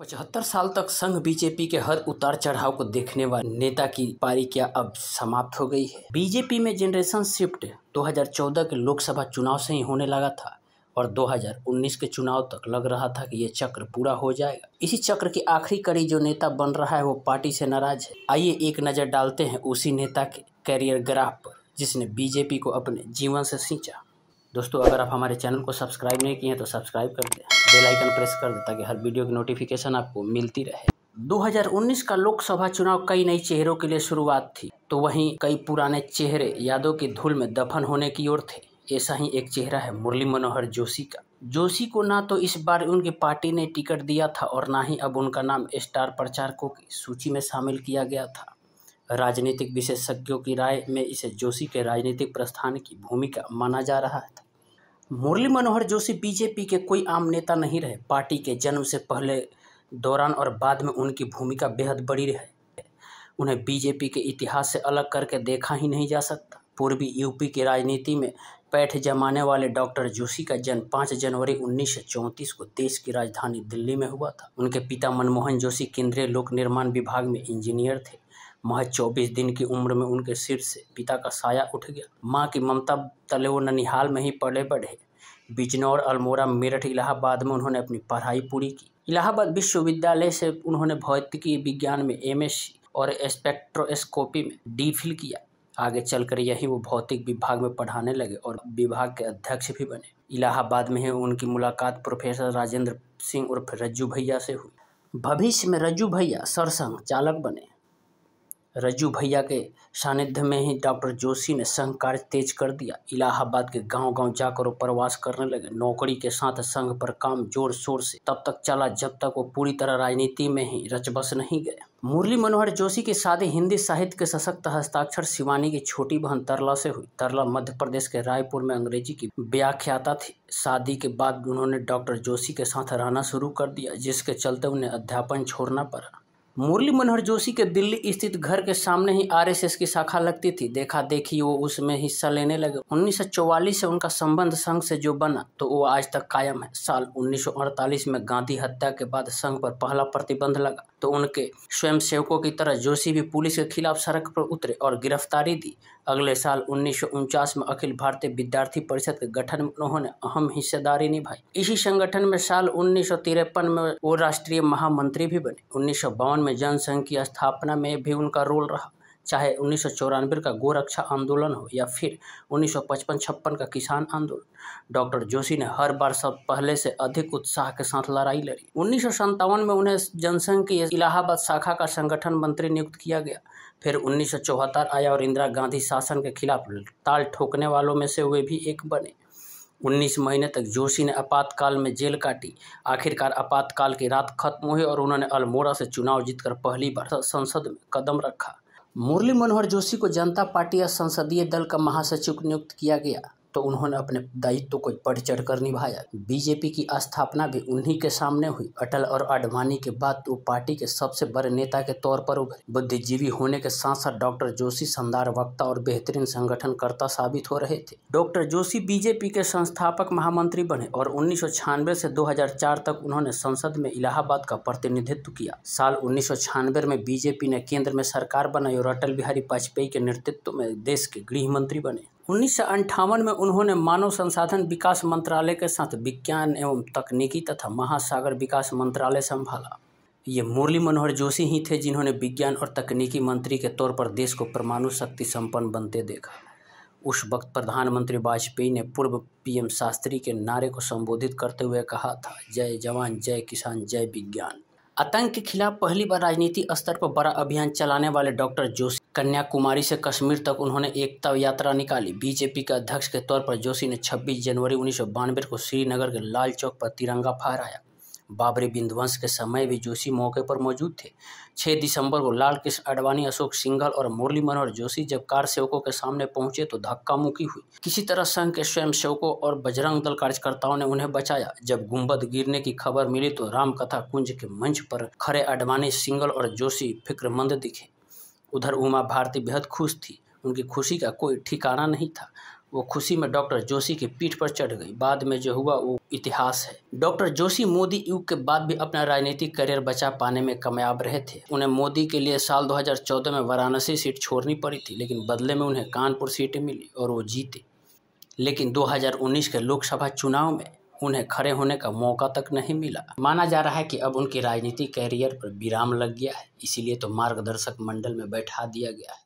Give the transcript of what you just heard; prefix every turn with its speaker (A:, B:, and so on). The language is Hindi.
A: पचहत्तर साल तक संघ बीजेपी के हर उतार चढ़ाव को देखने वाले नेता की पारी क्या अब समाप्त हो गई है बीजेपी में जनरेशन शिफ्ट 2014 के लोकसभा चुनाव से ही होने लगा था और 2019 के चुनाव तक लग रहा था कि ये चक्र पूरा हो जाएगा इसी चक्र की आखिरी कड़ी जो नेता बन रहा है वो पार्टी से नाराज है आइए एक नज़र डालते हैं उसी नेता के कैरियर ग्राफ पर जिसने बीजेपी को अपने जीवन से सींचा दोस्तों अगर आप हमारे चैनल को सब्सक्राइब नहीं किए हैं तो सब्सक्राइब कर दें बेल आइकन प्रेस कर दें ताकि हर वीडियो की नोटिफिकेशन आपको मिलती रहे 2019 का लोकसभा चुनाव कई नए चेहरों के लिए शुरुआत थी तो वहीं कई पुराने चेहरे यादों की धूल में दफन होने की ओर थे ऐसा ही एक चेहरा है मुरली मनोहर जोशी का जोशी को ना तो इस बार उनकी पार्टी ने टिकट दिया था और ना ही अब उनका नाम स्टार प्रचारकों की सूची में शामिल किया गया था राजनीतिक विशेषज्ञों की राय में इसे जोशी के राजनीतिक प्रस्थान की भूमिका माना जा रहा है मुरली मनोहर जोशी बीजेपी के कोई आम नेता नहीं रहे पार्टी के जन्म से पहले दौरान और बाद में उनकी भूमिका बेहद बड़ी रहे उन्हें बीजेपी के इतिहास से अलग करके देखा ही नहीं जा सकता पूर्वी यूपी की राजनीति में पैठ जमाने वाले डॉक्टर जोशी का जन्म पाँच जनवरी उन्नीस को देश की राजधानी दिल्ली में हुआ था उनके पिता मनमोहन जोशी केंद्रीय लोक निर्माण विभाग में इंजीनियर थे महज चौबीस दिन की उम्र में उनके सिर से पिता का साया उठ गया माँ की ममता तले वो ननिहाल में ही पढ़े बढ़े बिजनौर अल्मोड़ा मेरठ इलाहाबाद में उन्होंने अपनी पढ़ाई पूरी की इलाहाबाद विश्वविद्यालय से उन्होंने भौतिकी विज्ञान में एम और स्पेक्ट्रोस्कोपी में डी फिल किया आगे चलकर यही वो भौतिक विभाग में पढ़ाने लगे और विभाग के अध्यक्ष भी बने इलाहाबाद में ही उनकी मुलाकात प्रोफेसर राजेंद्र सिंह उर्फ रज्जू भैया से हुई भविष्य में रज्जू भैया सरसंघ चालक बने रजू भैया के सानिध्य में ही डॉक्टर जोशी ने संघ कार्य तेज कर दिया इलाहाबाद के गांव-गांव जाकर वो प्रवास करने लगे नौकरी के साथ संघ पर काम जोर शोर से तब तक चला जब तक वो पूरी तरह राजनीति में ही रचबस नहीं गए मुरली मनोहर जोशी के शादी हिंदी साहित्य के सशक्त हस्ताक्षर शिवानी की छोटी बहन तरला से हुई तरला मध्य प्रदेश के रायपुर में अंग्रेजी की व्याख्याता थी शादी के बाद उन्होंने डॉक्टर जोशी के साथ रहना शुरू कर दिया जिसके चलते उन्हें अध्यापन छोड़ना पड़ा मुरली मनोहर जोशी के दिल्ली स्थित घर के सामने ही आरएसएस की शाखा लगती थी देखा देखी वो उसमें हिस्सा लेने लगे 1944 से उनका संबंध संघ से जो बना तो वो आज तक कायम है साल 1948 में गांधी हत्या के बाद संघ पर पहला प्रतिबंध लगा तो उनके स्वयंसेवकों की तरह जोशी भी पुलिस के खिलाफ सड़क पर उतरे और गिरफ्तारी दी अगले साल उन्नीस में अखिल भारतीय विद्यार्थी परिषद के गठन में उन्होंने अहम हिस्सेदारी निभाई इसी संगठन में साल उन्नीस में वो राष्ट्रीय महामंत्री भी बने उन्नीस में जनसंघ की स्थापना में भी उनका रोल रहा चाहे उन्नीस का गोरक्षा आंदोलन हो या फिर उन्नीस छप्पन का किसान आंदोलन डॉक्टर जोशी ने हर बार सब पहले से अधिक उत्साह के साथ लड़ाई लड़ी उन्नीस में उन्हें जनसंघ की इलाहाबाद शाखा का संगठन मंत्री नियुक्त किया गया फिर उन्नीस आया और इंदिरा गांधी शासन के खिलाफ ताल ठोकने वालों में से वे भी एक बने 19 महीने तक जोशी ने आपातकाल में जेल काटी आखिरकार आपातकाल की रात खत्म हुई और उन्होंने अल्मोड़ा से चुनाव जीतकर पहली बार संसद में कदम रखा मुरली मनोहर जोशी को जनता पार्टी या संसदीय दल का महासचिव नियुक्त किया गया तो उन्होंने अपने दायित्व को बढ़ कर निभाया बीजेपी की स्थापना भी उन्हीं के सामने हुई अटल और आडवाणी के बाद वो तो पार्टी के सबसे बड़े नेता के तौर पर उभरे बुद्धिजीवी होने के साथ साथ डॉक्टर जोशी शानदार वक्ता और बेहतरीन संगठनकर्ता साबित हो रहे थे डॉक्टर जोशी बीजेपी के संस्थापक महामंत्री बने और उन्नीस से दो तक उन्होंने संसद में इलाहाबाद का प्रतिनिधित्व किया साल उन्नीस में बीजेपी ने केंद्र में सरकार बनाई और अटल बिहारी वाजपेयी के नेतृत्व में देश के गृह मंत्री बने उन्नीस में उन्होंने मानव संसाधन विकास मंत्रालय के साथ विज्ञान एवं तकनीकी तथा महासागर विकास मंत्रालय संभाला ये मुरली मनोहर जोशी ही थे जिन्होंने विज्ञान और तकनीकी मंत्री के तौर पर देश को परमाणु शक्ति संपन्न बनते देखा उस वक्त प्रधानमंत्री वाजपेयी ने पूर्व पीएम शास्त्री के नारे को संबोधित करते हुए कहा था जय जवान जय किसान जय विज्ञान आतंक के खिलाफ पहली बार राजनीति स्तर पर बड़ा अभियान चलाने वाले डॉक्टर जोशी कन्याकुमारी से कश्मीर तक उन्होंने एकता यात्रा निकाली बीजेपी के अध्यक्ष के तौर पर जोशी ने 26 जनवरी उन्नीस को श्रीनगर के लाल चौक पर तिरंगा फहराया बाबरी बिंदवंश के समय भी जोशी मौके पर मौजूद थे 6 दिसंबर को लाल कृष्ण अडवाणी अशोक सिंघल और मुरली मनोहर जोशी जब कार सेवकों के सामने पहुंचे तो धक्का मुक्की हुई किसी तरह संघ के स्वयं सेवकों और बजरंग दल कार्यकर्ताओं ने उन्हें बचाया जब गुम्बद गिरने की खबर मिली तो रामकथा कुंज के मंच पर खड़े अडवाणी सिंघल और जोशी फिक्रमंद दिखे उधर उमा भारती बेहद खुश थी उनकी खुशी का कोई ठिकाना नहीं था वो खुशी में डॉक्टर जोशी की पीठ पर चढ़ गई बाद में जो हुआ वो इतिहास है डॉक्टर जोशी मोदी युग के बाद भी अपना राजनीतिक करियर बचा पाने में कामयाब रहे थे उन्हें मोदी के लिए साल 2014 में वाराणसी सीट छोड़नी पड़ी थी लेकिन बदले में उन्हें कानपुर सीट मिली और वो जीते लेकिन 2019 के लोकसभा चुनाव में उन्हें खड़े होने का मौका तक नहीं मिला माना जा रहा है कि अब उनके राजनीतिक कैरियर पर विराम लग गया है इसीलिए तो मार्गदर्शक मंडल में बैठा दिया गया है